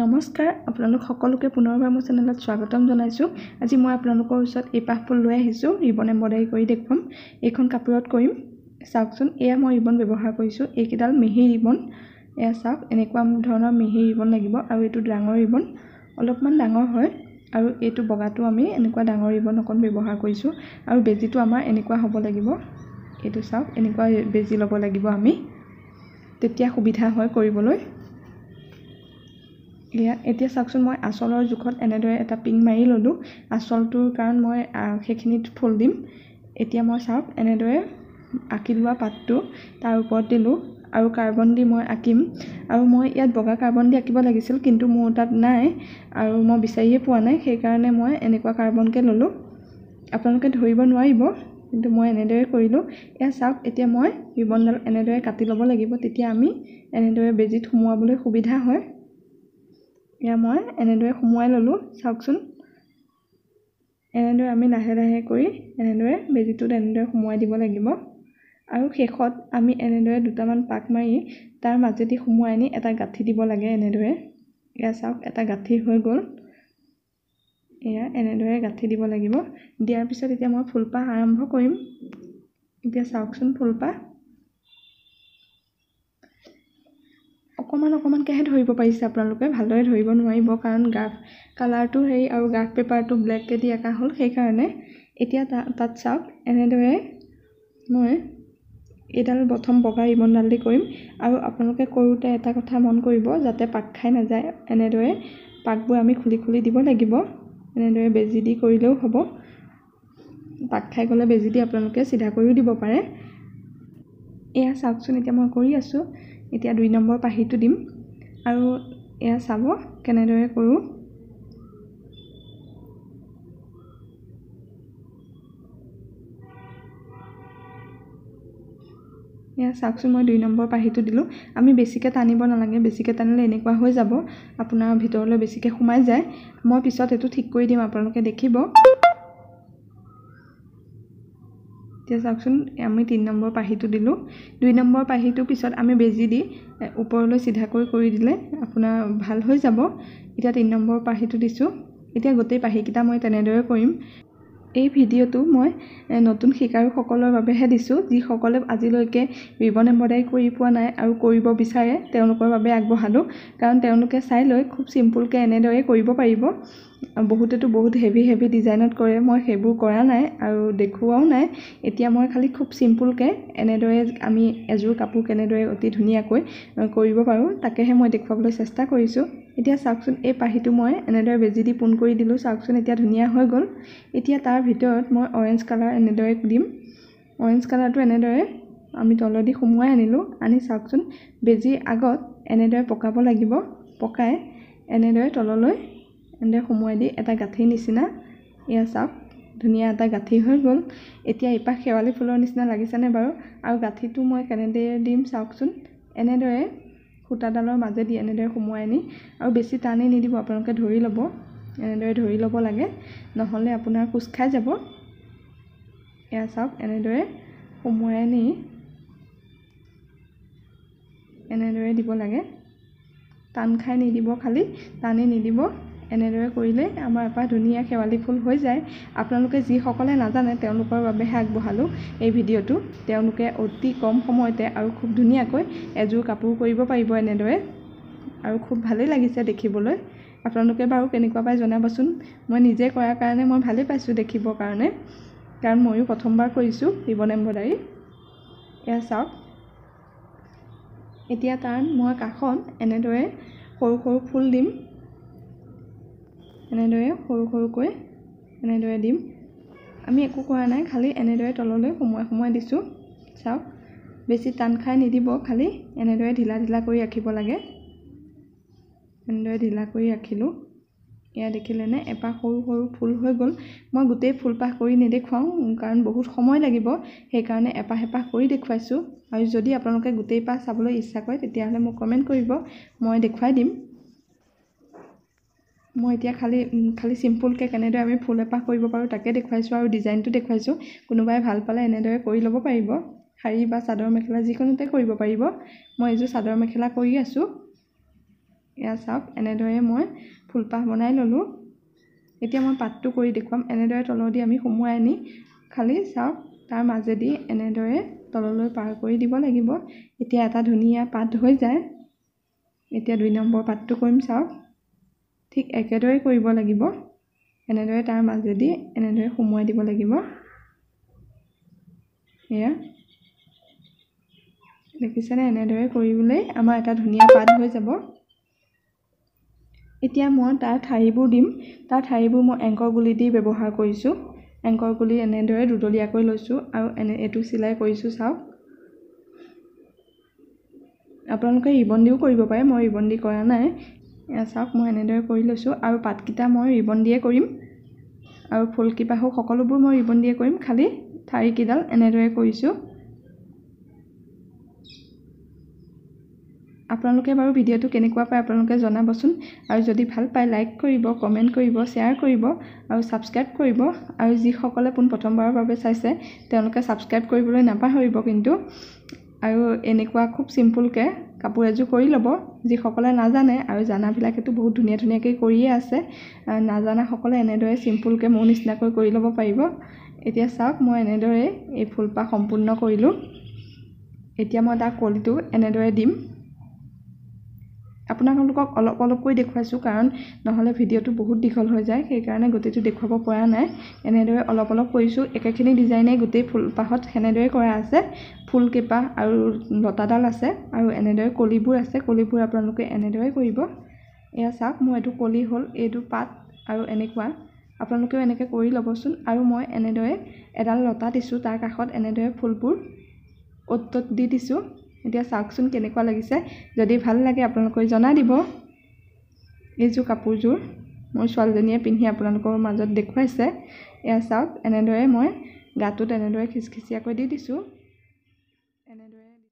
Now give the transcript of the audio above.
নমস্কাৰ আপোনালোক সকলোকে পুনৰবাৰ মোৰ চেনেলত স্বাগতম জনাইছোঁ আজি মই আপোনালোকৰ ওচৰত এই এপাহফুল লৈ আহিছোঁ ৰিবন এম্ব্ৰইডাৰী কৰি দেখুৱাম এইখন কাপোৰত কৰিম চাওকচোন এয়া মই ৰিবন ব্যৱহাৰ কৰিছোঁ এইকেইডাল মিহি ৰিবন এয়া চাওক এনেকুৱা ধৰণৰ মিহি ৰিবন লাগিব আৰু এইটো ডাঙৰ ৰিবন অলপমান ডাঙৰ হয় আৰু এইটো বগাটো আমি এনেকুৱা ডাঙৰ ৰিবন অকণ ব্যৱহাৰ কৰিছোঁ আৰু বেজীটো আমাৰ এনেকুৱা হ'ব লাগিব এইটো চাওক এনেকুৱা বেজী ল'ব লাগিব আমি তেতিয়া সুবিধা হয় কৰিবলৈ এয়া এতিয়া চাওকচোন মই আচলৰ জোখত এনেদৰে এটা পিং মাৰি ল'লোঁ আচলটোৰ কাৰণ মই সেইখিনিত ফুল দিম এতিয়া মই চাওক এনেদৰে আঁকি লোৱা পাতটো তাৰ ওপৰত দিলোঁ আৰু কাৰ্বন দি মই আঁকিম আৰু মই ইয়াত বগা কাৰ্বন দি আঁকিব লাগিছিল কিন্তু মোৰ তাত নাই আৰু মই বিচাৰিয়ে পোৱা নাই সেইকাৰণে মই এনেকুৱা কাৰ্বনকে ল'লোঁ আপোনালোকে ধৰিব নোৱাৰিব কিন্তু মই এনেদৰে কৰিলোঁ এয়া চাওক এতিয়া মই ৰিবনডাল এনেদৰে কাটি ল'ব লাগিব তেতিয়া আমি এনেদৰে বেজীত সোমোৱাবলৈ সুবিধা হয় এয়া মই এনেদৰে সোমোৱাই ল'লোঁ চাওকচোন এনেদৰে আমি লাহে লাহে কৰি এনেদৰে বেজীটোত এনেদৰে সোমোৱাই দিব লাগিব আৰু শেষত আমি এনেদৰে দুটামান পাক মাৰি তাৰ মাজেদি সোমোৱাই আনি এটা গাঁঠি দিব লাগে এনেদৰে এয়া চাওক এটা গাঁঠি হৈ গ'ল এয়া এনেদৰে গাঁঠি দিব লাগিব দিয়াৰ পিছত এতিয়া মই ফুলপাহ আৰম্ভ কৰিম এতিয়া চাওকচোন ফুলপাহ অকণমান অকণমানকৈহে ধৰিব পাৰিছে আপোনালোকে ভালদৰে ধৰিব নোৱাৰিব কাৰণ গ্ৰাফ কালাৰটো হেৰি আৰু গ্ৰাফ পেপাৰটো ব্লেককৈ দি অঁকা হ'ল সেইকাৰণে এতিয়া তা তাত চাওক এনেদৰে মই এইডাল প্ৰথম বগা ৰিবনডাল দি কৰিম আৰু আপোনালোকে কৰোঁতে এটা কথা মন কৰিব যাতে পাক খাই নাযায় এনেদৰে পাকবোৰ আমি খুলি খুলি দিব লাগিব এনেদৰে বেজী দি কৰিলেও হ'ব পাক খাই গ'লে বেজী দি আপোনালোকে চিধা কৰিও দিব পাৰে এয়া চাওকচোন এতিয়া মই কৰি আছোঁ এতিয়া দুই নম্বৰ পাহিটো দিম আৰু এয়া চাব কেনেদৰে কৰোঁ এয়া চাওকচোন মই দুই নম্বৰ পাহিটো দিলোঁ আমি বেছিকৈ টানিব নালাগে বেছিকৈ টানিলে এনেকুৱা হৈ যাব আপোনাৰ ভিতৰলৈ বেছিকৈ সোমাই যায় মই পিছত এইটো ঠিক কৰি দিম আপোনালোকে দেখিব এতিয়া চাওকচোন আমি তিনি নম্বৰ পাহিটো দিলোঁ দুই নম্বৰ পাহিটোৰ পিছত আমি বেজী দি ওপৰলৈ চিধাকৈ কৰি দিলে আপোনাৰ ভাল হৈ যাব এতিয়া তিনি নম্বৰ পাহিটো দিছোঁ এতিয়া গোটেই পাহিকেইটা মই তেনেদৰে কৰিম এই ভিডিঅ'টো মই নতুন শিকাৰুসকলৰ বাবেহে দিছোঁ যিসকলে আজিলৈকে ৰিবন এম্ব্ৰইডাৰী কৰি পোৱা নাই আৰু কৰিব বিচাৰে তেওঁলোকৰ বাবে আগবঢ়ালোঁ কাৰণ তেওঁলোকে চাই লৈ খুব চিম্পুলকৈ এনেদৰে কৰিব পাৰিব বহুতেতো বহুত হেভি হেভি ডিজাইনত কৰে মই সেইবোৰ কৰা নাই আৰু দেখুৱাও নাই এতিয়া মই খালী খুব চিম্পুলকৈ এনেদৰে আমি এযোৰ কাপোৰ কেনেদৰে অতি ধুনীয়াকৈ কৰিব পাৰোঁ তাকেহে মই দেখুৱাবলৈ চেষ্টা কৰিছোঁ এতিয়া চাওকচোন এই পাহিটো মই এনেদৰে বেজী দি পোন কৰি দিলোঁ চাওকচোন এতিয়া ধুনীয়া হৈ গ'ল এতিয়া তাৰ ভিতৰত মই অৰেঞ্জ কালাৰ এনেদৰে দিম অৰেঞ্জ কালাৰটো এনেদৰে আমি তলেদি সোমোৱাই আনিলোঁ আনি চাওকচোন বেজীৰ আগত এনেদৰে পকাব লাগিব পকাই এনেদৰে তললৈ এনেদৰে সোমোৱাই এটা গাঁঠিৰ নিচিনা এয়া চাওক ধুনীয়া এটা গাঁঠি হৈ গ'ল এতিয়া ইপাহ শেৱালি ফুলৰ নিচিনা লাগিছেনে বাৰু আৰু গাঁঠিটো মই কেনেদৰে দিম চাওকচোন এনেদৰে সূতাডালৰ মাজেদি এনেদৰে সোমোৱাই নি আৰু বেছি টানেই নিদিব আপোনালোকে ধৰি ল'ব এনেদৰে ধৰি ল'ব লাগে নহ'লে আপোনাৰ কোচ খাই যাব এয়া চাওক এনেদৰে সোমোৱাই নি এনেদৰে দিব লাগে টান খাই নিদিব খালী টানেই নিদিব এনেদৰে কৰিলে আমাৰ এপাহ ধুনীয়া শেৱালি ফুল হৈ যায় আপোনালোকে যিসকলে নাজানে তেওঁলোকৰ বাবেহে আগবঢ়ালোঁ এই ভিডিঅ'টো তেওঁলোকে অতি কম সময়তে আৰু খুব ধুনীয়াকৈ এযোৰ কাপোৰ কৰিব পাৰিব এনেদৰে আৰু খুব ভালেই লাগিছে দেখিবলৈ আপোনালোকে বাৰু কেনেকুৱা পাই জনাবচোন মই নিজে কৰাৰ কাৰণে মই ভালেই পাইছোঁ দেখিবৰ কাৰণে কাৰণ ময়ো প্ৰথমবাৰ কৰিছোঁ ৰিবন এম্ব্ৰইডাৰী এয়া চাওক এতিয়া তাৰ মই কাষত এনেদৰে সৰু সৰু ফুল দিম এনেদৰে সৰু সৰুকৈ এনেদৰে দিম আমি একো কৰা নাই খালি এনেদৰে তললৈ সোমোৱাই সোমোৱাই দিছোঁ চাওক বেছি টান খাই নিদিব খালি এনেদৰে ঢিলা ঢিলা কৰি ৰাখিব লাগে এনেদৰে ঢিলা কৰি ৰাখিলোঁ এয়া দেখিলেনে এপাহ সৰু সৰু ফুল হৈ গ'ল মই গোটেই ফুলপাহ কৰি নেদেখুৱাওঁ কাৰণ বহুত সময় লাগিব সেইকাৰণে এপাহ এপাহ কৰি দেখুৱাইছোঁ আৰু যদি আপোনালোকে গোটেই পাহ চাবলৈ ইচ্ছা কৰে তেতিয়াহ'লে মোক কমেণ্ট কৰিব মই দেখুৱাই দিম মই এতিয়া খালি খালি চিম্পুলকৈ কেনেদৰে আমি ফুল এপাহ কৰিব পাৰোঁ তাকে দেখুৱাইছোঁ আৰু ডিজাইনটো দেখুৱাইছোঁ কোনোবাই ভাল পালে এনেদৰে কৰি ল'ব পাৰিব শাৰী বা চাদৰ মেখেলা যিকোনোতে কৰিব পাৰিব মই এইযোৰ চাদৰ মেখেলা কৰি আছোঁ এয়া চাওক এনেদৰে মই ফুলপাহ বনাই ল'লোঁ এতিয়া মই পাতটো কৰি দেখুৱাম এনেদৰে তলেদি আমি সোমোৱাই আনি খালি চাওক তাৰ মাজেদি এনেদৰে তললৈ পাৰ কৰি দিব লাগিব এতিয়া এটা ধুনীয়া পাত হৈ যায় এতিয়া দুই নম্বৰ পাতটো কৰিম চাওক ঠিক একেদৰে কৰিব লাগিব এনেদৰে তাৰ মাজেদি এনেদৰে সোমোৱাই দিব লাগিব এয়া দেখিছেনে এনেদৰে কৰিবলৈ আমাৰ এটা ধুনীয়া পাত হৈ যাব এতিয়া মই তাৰ ঠাৰিবোৰ দিম তাৰ ঠাৰিবোৰ মই এংকৰ গুলি দি ব্যৱহাৰ কৰিছোঁ এংকৰ গুলি এনেদৰে দুদলীয়াকৈ লৈছোঁ আৰু এনে এইটো চিলাই কৰিছোঁ চাওক আপোনালোকে ৰিবন দিও কৰিব পাৰে মই ৰিবন দি কৰা নাই চাওক মই এনেদৰে কৰি লৈছোঁ আৰু পাতকেইটা মই ৰিবন দিয়ে কৰিম আৰু ফুলকেইপাহো সকলোবোৰ মই ৰিবন দিয়ে কৰিম খালি ঠাৰিকেইডাল এনেদৰে কৰিছোঁ আপোনালোকে বাৰু ভিডিঅ'টো কেনেকুৱা পায় আপোনালোকে জনাবচোন আৰু যদি ভাল পায় লাইক কৰিব কমেণ্ট কৰিব শ্বেয়াৰ কৰিব আৰু ছাবস্ক্ৰাইব কৰিব আৰু যিসকলে পোন প্ৰথমবাৰৰ বাবে চাইছে তেওঁলোকে ছাবস্ক্ৰাইব কৰিবলৈ নাপাহৰিব কিন্তু আৰু এনেকুৱা খুব চিম্পুলকৈ কাপোৰ এযোৰ কৰি ল'ব যিসকলে নাজানে আৰু জানাবিলাকেতো বহুত ধুনীয়া ধুনীয়াকৈ কৰিয়ে আছে নাজানাসকলে এনেদৰে চিম্পুলকৈ মোৰ নিচিনাকৈ কৰি ল'ব পাৰিব এতিয়া চাওক মই এনেদৰে এই ফুলপাহ সম্পূৰ্ণ কৰিলোঁ এতিয়া মই তাৰ কলিটো এনেদৰে দিম আপোনালোকক অলপ অলপকৈ দেখুৱাইছোঁ কাৰণ নহ'লে ভিডিঅ'টো বহুত দীঘল হৈ যায় সেইকাৰণে গোটেইটো দেখুৱাব পৰা নাই এনেদৰে অলপ অলপ কৰিছোঁ একেখিনি ডিজাইনেই গোটেই ফুলপাহত সেনেদৰে কৰা আছে ফুলকেইপাহ আৰু লতাডাল আছে আৰু এনেদৰে কলিবোৰ আছে কলিবোৰ আপোনালোকে এনেদৰে কৰিব এয়া চাওক মোৰ এইটো কলি হ'ল এইটো পাত আৰু এনেকুৱা আপোনালোকেও এনেকৈ কৰি ল'বচোন আৰু মই এনেদৰে এডাল লতা দিছোঁ তাৰ কাষত এনেদৰে ফুলবোৰ অ'ত ত'ত দি দিছোঁ এতিয়া চাওকচোন কেনেকুৱা লাগিছে যদি ভাল লাগে আপোনালোকে জনাই দিব এইযোৰ কাপোৰযোৰ মোৰ ছোৱালীজনীয়ে পিন্ধি আপোনালোকৰ মাজত দেখুৱাইছে এয়া চাওক এনেদৰে মই গাটোত এনেদৰে খিচখিচীয়াকৈ দি দিছোঁ